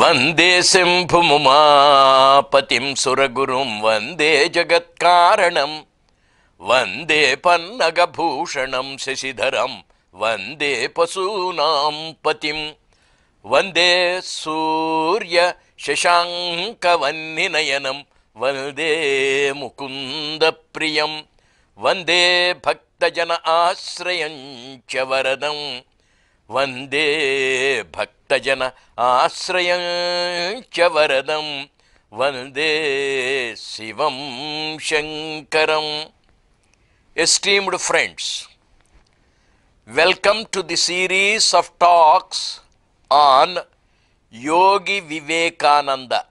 वन्दे सिंहमुमापतिं सुरगुरुं वन्दे जगत्कारणं वन्दे पन्नगभूषणं शशिधरं वन्दे पशूनां पतिं वन्दे सूर्य శశాంకవన్నినయనం వందే ముకుంద ప్రియం వందే భక్తజన ఆశ్రయం చ వరదం వందే భక్తజన ఆశ్రయం చ వరదం వందే శివం శంకరం esteemed friends welcome to the series of talks on Yogi Vivekananda.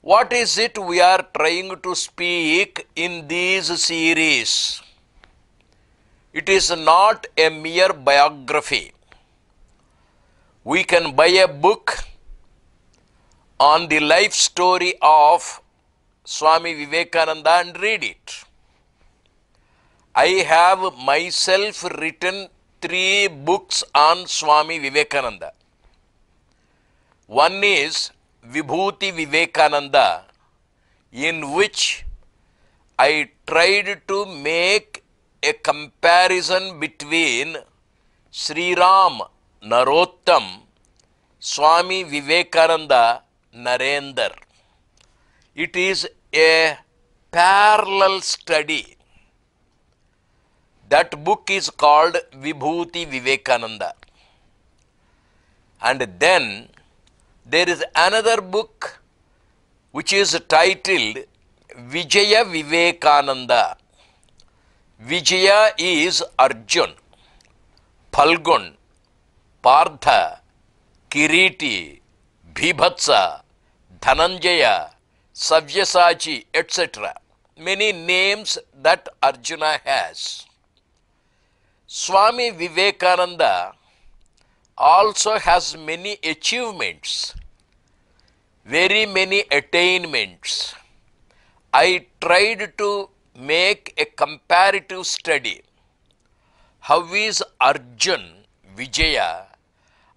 What is it we are trying to speak in these series? It is not a mere biography. We can buy a book on the life story of Swami Vivekananda and read it. I have myself written three books on Swami Vivekananda. One is Vibhuti Vivekananda, in which I tried to make a comparison between Sri Ram Narottam, Swami Vivekananda Narendra. It is a parallel study. That book is called Vibhuti Vivekananda. And then there is another book which is titled Vijaya Vivekananda. Vijaya is Arjun, Phalgun, Partha, Kiriti, Bhibhatsa, Dhananjaya, Savyasachi, etc. Many names that Arjuna has. Swami Vivekananda also has many achievements very many attainments. I tried to make a comparative study. How is Arjun Vijaya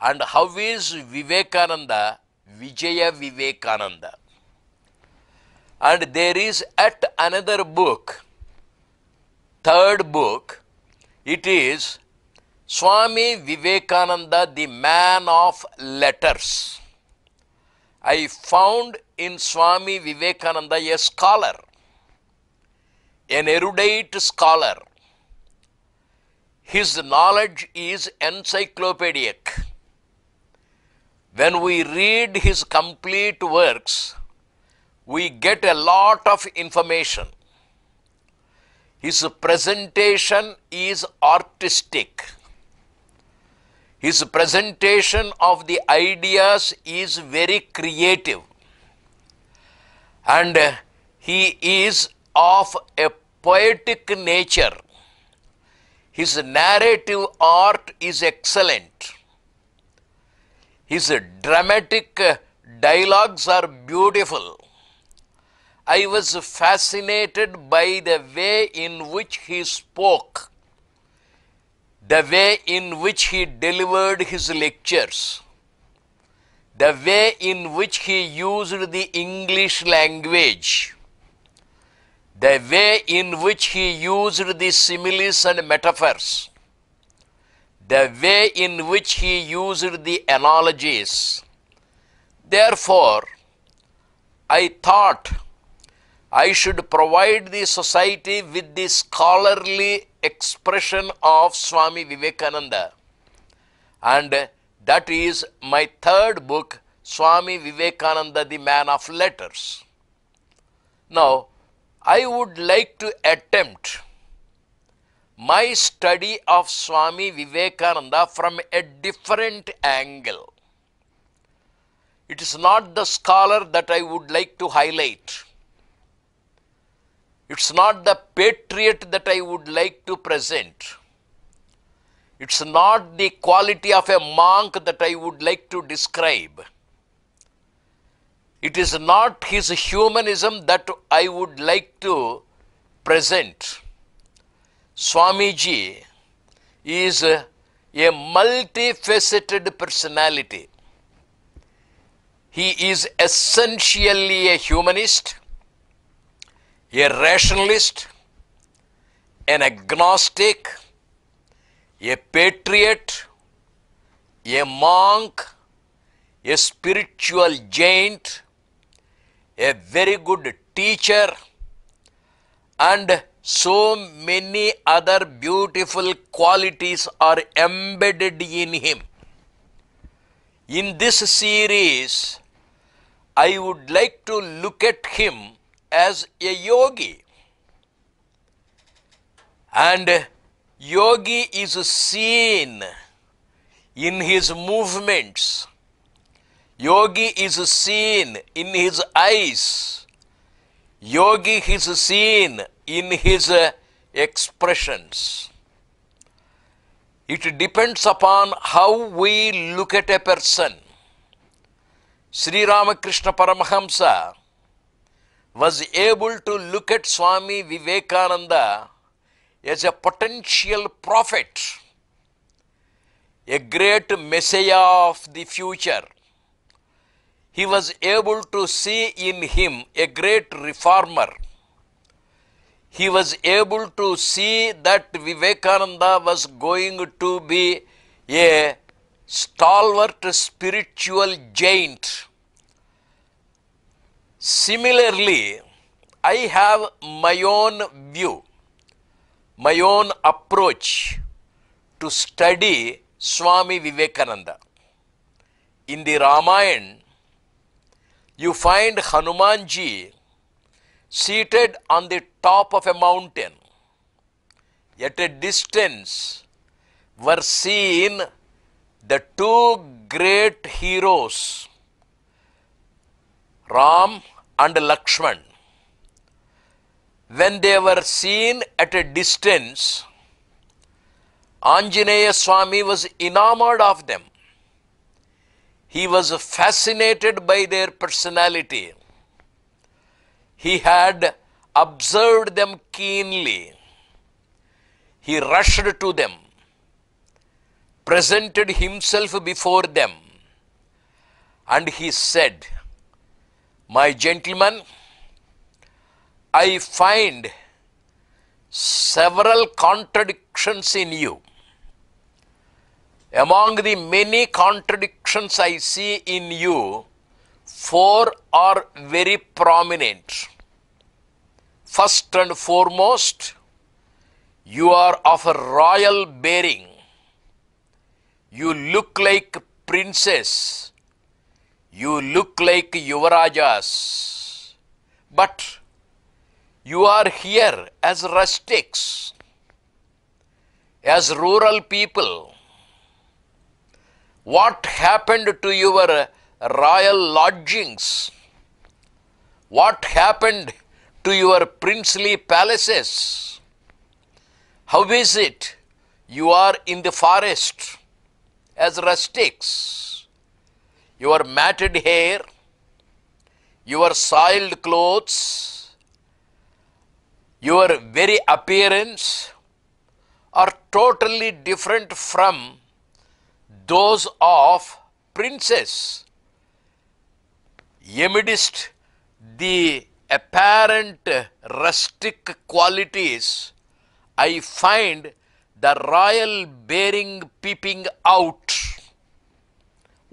and how is Vivekananda Vijaya Vivekananda. And there is at another book, third book, it is Swami Vivekananda, the man of letters. I found in Swami Vivekananda a scholar, an erudite scholar. His knowledge is encyclopedic. When we read his complete works, we get a lot of information. His presentation is artistic. His presentation of the ideas is very creative and uh, he is of a poetic nature. His narrative art is excellent. His dramatic uh, dialogues are beautiful. I was fascinated by the way in which he spoke the way in which he delivered his lectures, the way in which he used the English language, the way in which he used the similes and metaphors, the way in which he used the analogies. Therefore, I thought I should provide the society with the scholarly expression of Swami Vivekananda. And that is my third book, Swami Vivekananda, the Man of Letters. Now, I would like to attempt my study of Swami Vivekananda from a different angle. It is not the scholar that I would like to highlight it's not the patriot that I would like to present. It's not the quality of a monk that I would like to describe. It is not his humanism that I would like to present. Swamiji is a multifaceted personality. He is essentially a humanist a rationalist, an agnostic, a patriot, a monk, a spiritual giant, a very good teacher, and so many other beautiful qualities are embedded in him. In this series, I would like to look at him as a yogi. And yogi is seen in his movements. Yogi is seen in his eyes. Yogi is seen in his expressions. It depends upon how we look at a person. Sri Ramakrishna Paramahamsa was able to look at Swami Vivekananda as a potential prophet, a great messiah of the future. He was able to see in him a great reformer. He was able to see that Vivekananda was going to be a stalwart spiritual giant Similarly, I have my own view, my own approach to study Swami Vivekananda. In the Ramayana, you find Hanumanji seated on the top of a mountain. At a distance were seen the two great heroes, Ram and Lakshman, when they were seen at a distance, Anjaneya Swami was enamored of them. He was fascinated by their personality. He had observed them keenly. He rushed to them, presented himself before them, and he said, my gentlemen, I find several contradictions in you. Among the many contradictions I see in you, four are very prominent. First and foremost, you are of a royal bearing. You look like princess you look like Yuvarajas, but you are here as rustics, as rural people. What happened to your royal lodgings? What happened to your princely palaces? How is it you are in the forest as rustics? your matted hair, your soiled clothes, your very appearance are totally different from those of princess. Amidst the apparent rustic qualities, I find the royal bearing peeping out.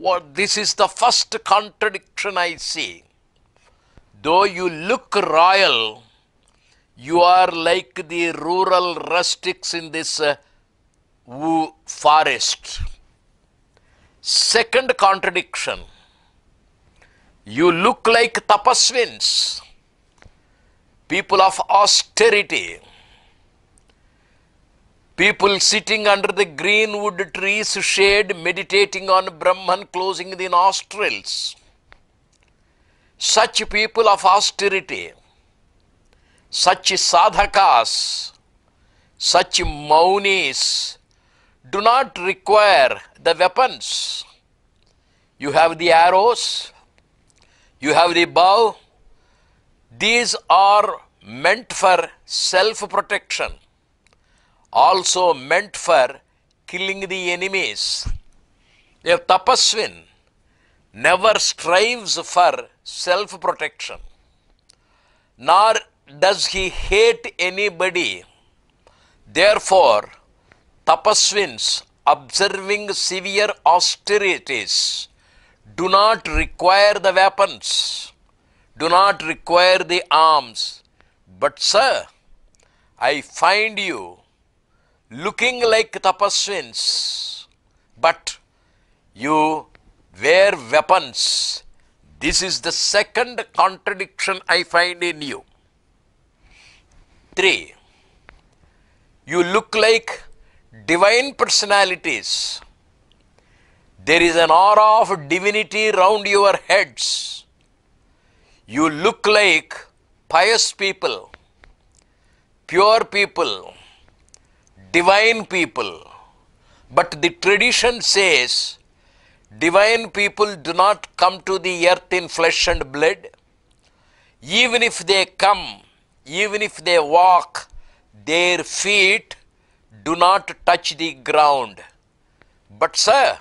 What this is the first contradiction I see. Though you look royal, you are like the rural rustics in this uh, forest. Second contradiction, you look like tapasvins, people of austerity People sitting under the greenwood tree's shade, meditating on Brahman, closing the nostrils. Such people of austerity, such sadhakas, such maunis, do not require the weapons. You have the arrows, you have the bow. These are meant for self-protection also meant for killing the enemies. A tapaswin never strives for self-protection, nor does he hate anybody. Therefore, tapaswins observing severe austerities do not require the weapons, do not require the arms. But sir, I find you looking like tapasvins, but you wear weapons. This is the second contradiction I find in you. 3. You look like divine personalities. There is an aura of divinity round your heads. You look like pious people, pure people, divine people. But the tradition says divine people do not come to the earth in flesh and blood. Even if they come, even if they walk, their feet do not touch the ground. But, sir,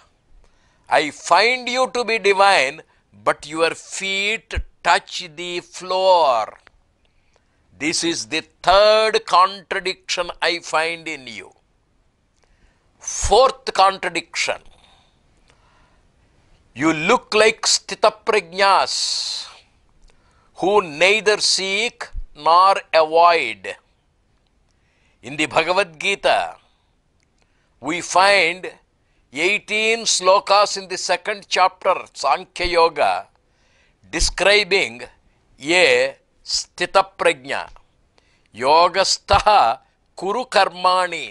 I find you to be divine, but your feet touch the floor. This is the third contradiction I find in you. Fourth contradiction. You look like stitaprajnas who neither seek nor avoid. In the Bhagavad Gita, we find 18 slokas in the second chapter, Sankhya Yoga, describing a ಸ್ಥಿತಪ್ರಜ್ಞ ಯೋಗಸ್ಥಃ ಕುರು ಕರ್ಮಾಣಿ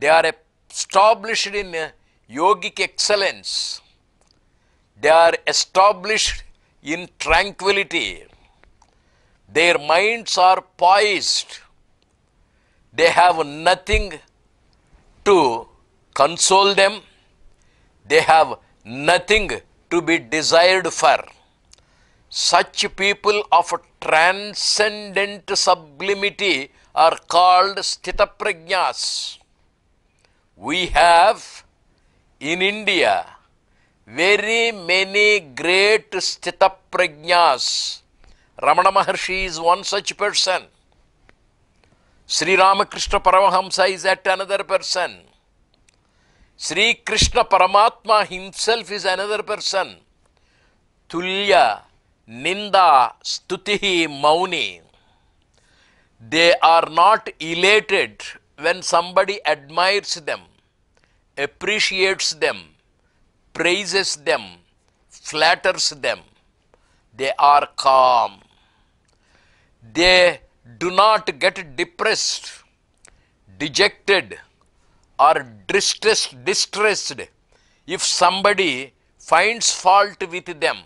they are established in yogic excellence they are established in tranquility their minds are poised they have nothing to console them they have nothing to be desired for such people of transcendent sublimity are called Stitaprajnas. We have in India very many great Stitaprajnas. Ramana Maharshi is one such person. Sri Ramakrishna Paramahamsa is yet another person. Sri Krishna Paramatma himself is another person. Tulya Ninda Stuti Mauni. They are not elated when somebody admires them, appreciates them, praises them, flatters them. They are calm. They do not get depressed, dejected, or distressed, distressed if somebody finds fault with them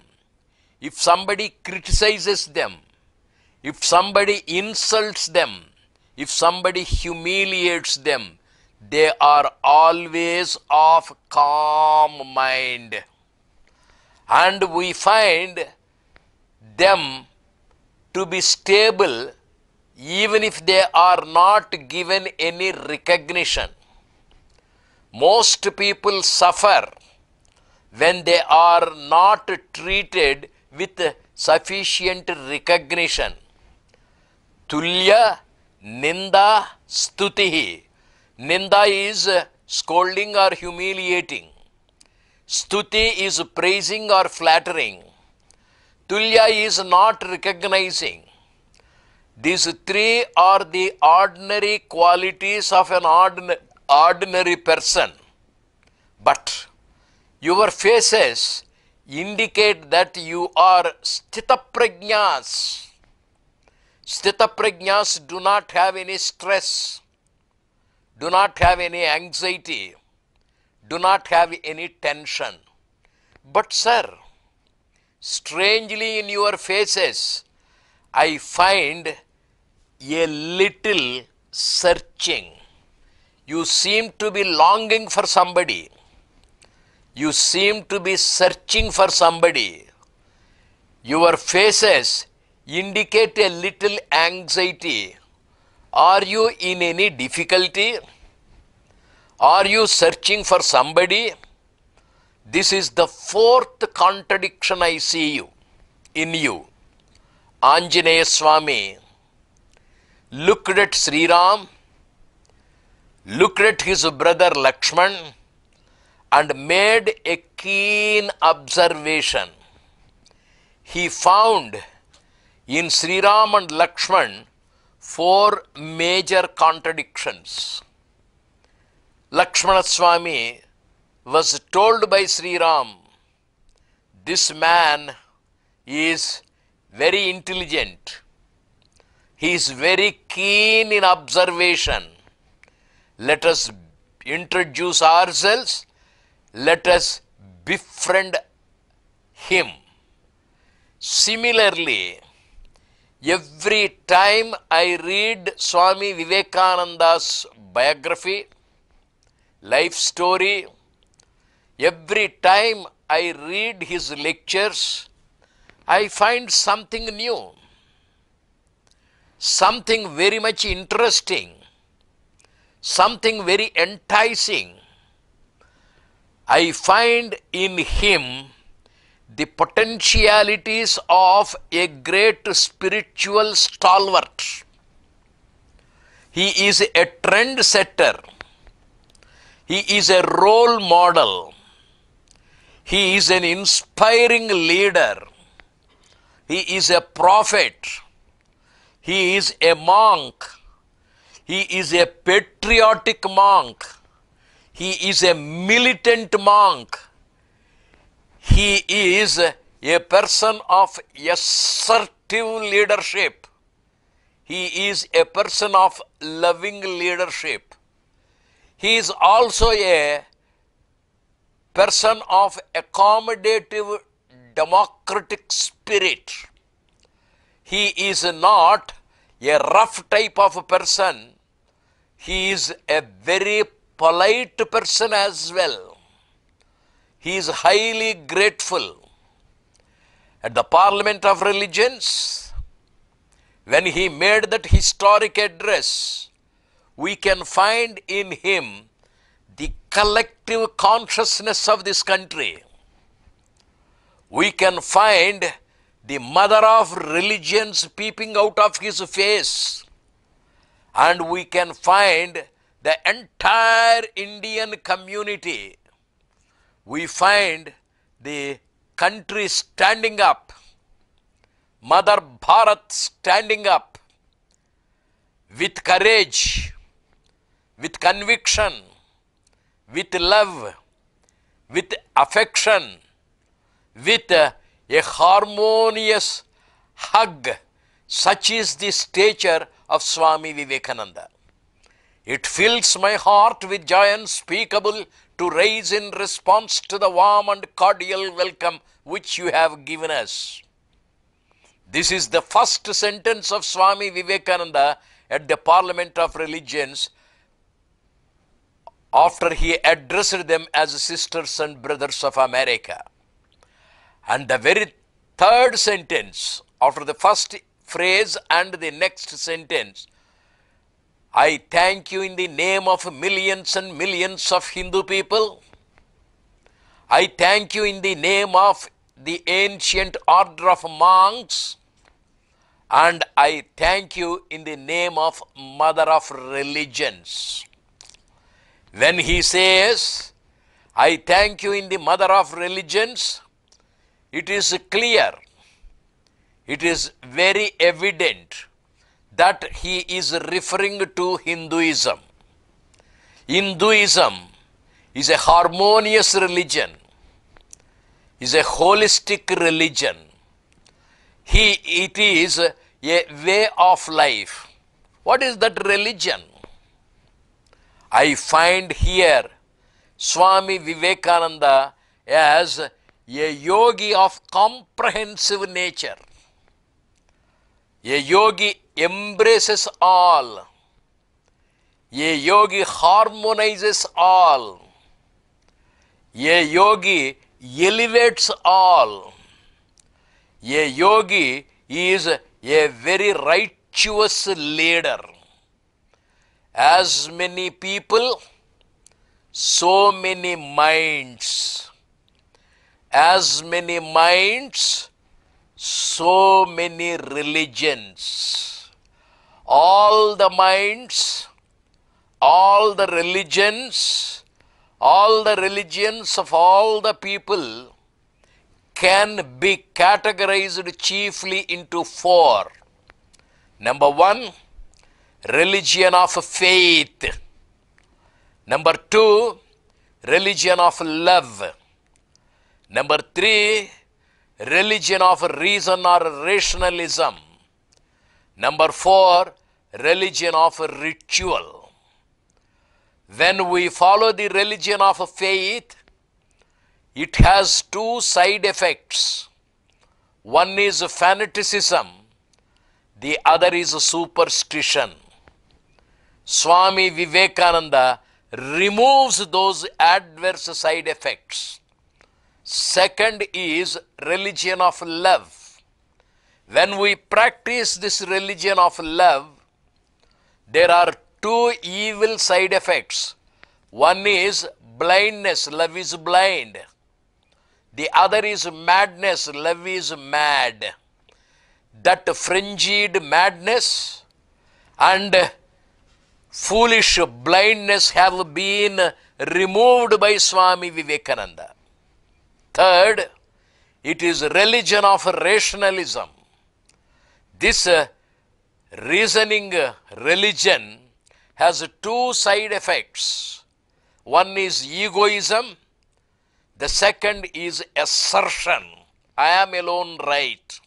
if somebody criticizes them, if somebody insults them, if somebody humiliates them, they are always of calm mind. And we find them to be stable even if they are not given any recognition. Most people suffer when they are not treated with sufficient recognition. Tulya Ninda Stutihi. Ninda is scolding or humiliating. Stuti is praising or flattering. Tulya is not recognizing. These three are the ordinary qualities of an ordinary, ordinary person. But your faces indicate that you are sthitaprajnas. Sthitaprajnas do not have any stress, do not have any anxiety, do not have any tension. But sir, strangely in your faces, I find a little searching. You seem to be longing for somebody. You seem to be searching for somebody. Your faces indicate a little anxiety. Are you in any difficulty? Are you searching for somebody? This is the fourth contradiction I see you, in you. Anjaneya Swami looked at Sri Ram, looked at his brother Lakshman, and made a keen observation. He found in Sri Ram and Lakshman four major contradictions. Lakshmana Swami was told by Sri Ram, this man is very intelligent. He is very keen in observation. Let us introduce ourselves let us befriend him. Similarly, every time I read Swami Vivekananda's biography, life story, every time I read his lectures, I find something new, something very much interesting, something very enticing I find in him the potentialities of a great spiritual stalwart. He is a trendsetter. He is a role model. He is an inspiring leader. He is a prophet. He is a monk. He is a patriotic monk. He is a militant monk. He is a person of assertive leadership. He is a person of loving leadership. He is also a person of accommodative democratic spirit. He is not a rough type of a person. He is a very polite person as well. He is highly grateful. At the Parliament of Religions, when he made that historic address, we can find in him the collective consciousness of this country. We can find the mother of religions peeping out of his face. And we can find the entire Indian community, we find the country standing up, Mother Bharat standing up with courage, with conviction, with love, with affection, with a harmonious hug. Such is the stature of Swami Vivekananda. It fills my heart with joy unspeakable to raise in response to the warm and cordial welcome which you have given us. This is the first sentence of Swami Vivekananda at the Parliament of Religions after he addressed them as sisters and brothers of America. And the very third sentence after the first phrase and the next sentence I thank you in the name of millions and millions of Hindu people. I thank you in the name of the ancient order of monks. And I thank you in the name of mother of religions. When he says, I thank you in the mother of religions, it is clear. It is very evident that he is referring to Hinduism. Hinduism is a harmonious religion, is a holistic religion. He, it is a way of life. What is that religion? I find here Swami Vivekananda as a yogi of comprehensive nature. A yogi embraces all. A yogi harmonizes all. A yogi elevates all. A yogi is a very righteous leader. As many people, so many minds. As many minds, so many religions. All the minds, all the religions, all the religions of all the people can be categorized chiefly into four. Number one, religion of faith. Number two, religion of love. Number three, religion of reason or rationalism. Number four, religion of ritual. When we follow the religion of faith, it has two side effects. One is fanaticism, the other is superstition. Swami Vivekananda removes those adverse side effects. Second is religion of love. When we practice this religion of love, there are two evil side effects. One is blindness, love is blind. The other is madness, love is mad. That fringed madness and foolish blindness have been removed by Swami Vivekananda. Third, it is religion of rationalism. This uh, reasoning uh, religion has two side effects. One is egoism, the second is assertion. I am alone right.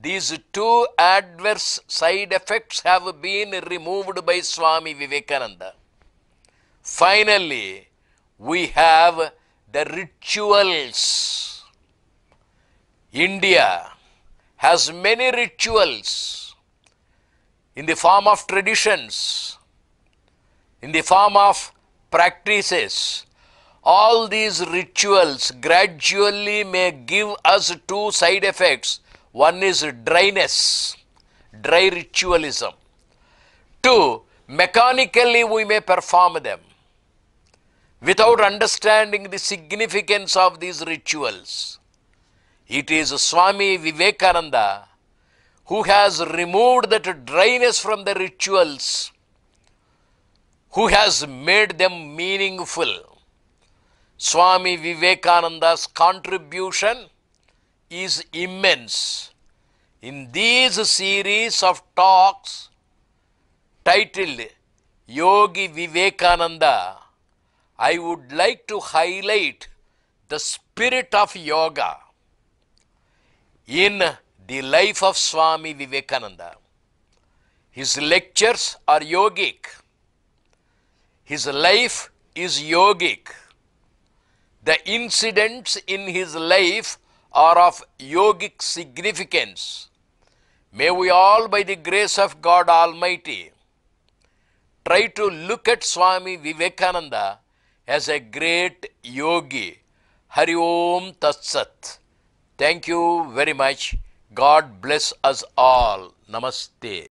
These two adverse side effects have been removed by Swami Vivekananda. Finally, we have the rituals. India has many rituals in the form of traditions, in the form of practices. All these rituals gradually may give us two side effects. One is dryness, dry ritualism. Two, mechanically we may perform them without understanding the significance of these rituals. It is Swami Vivekananda who has removed that dryness from the rituals, who has made them meaningful. Swami Vivekananda's contribution is immense. In these series of talks titled Yogi Vivekananda, I would like to highlight the spirit of yoga in the life of Swami Vivekananda. His lectures are yogic. His life is yogic. The incidents in his life are of yogic significance. May we all, by the grace of God Almighty, try to look at Swami Vivekananda as a great yogi. Hari Om Tatsat. Thank you very much. God bless us all. Namaste.